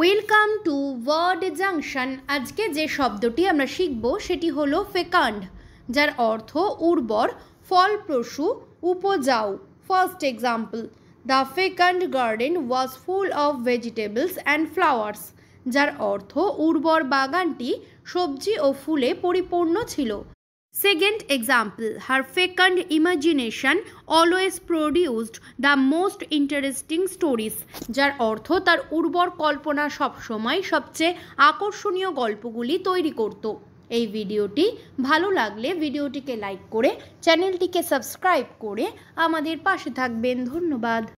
welcome to word junction আজকে যে শব্দটি আমরা শিখব সেটি হলো ফেকান্ড যার অর্থ উর্বর ফলপ্রসূ উপজাউ first example the fecund garden was full of vegetables and flowers যার অর্থ উর্বর বাগানটি সবজি ও ফুলে পরিপূর্ণ ছিল Second example, her fecund imagination always produced the most interesting stories যার অর্থ তার উর্বর কল্পনা সবসময় সবচেয়ে আকর্ষণীয় গল্পগুলি তৈরি করত এই ভিডিওটি ভালো লাগলে ভিডিওটিকে লাইক করে চ্যানেলটিকে সাবস্ক্রাইব করে আমাদের পাশে থাকবেন ধন্যবাদ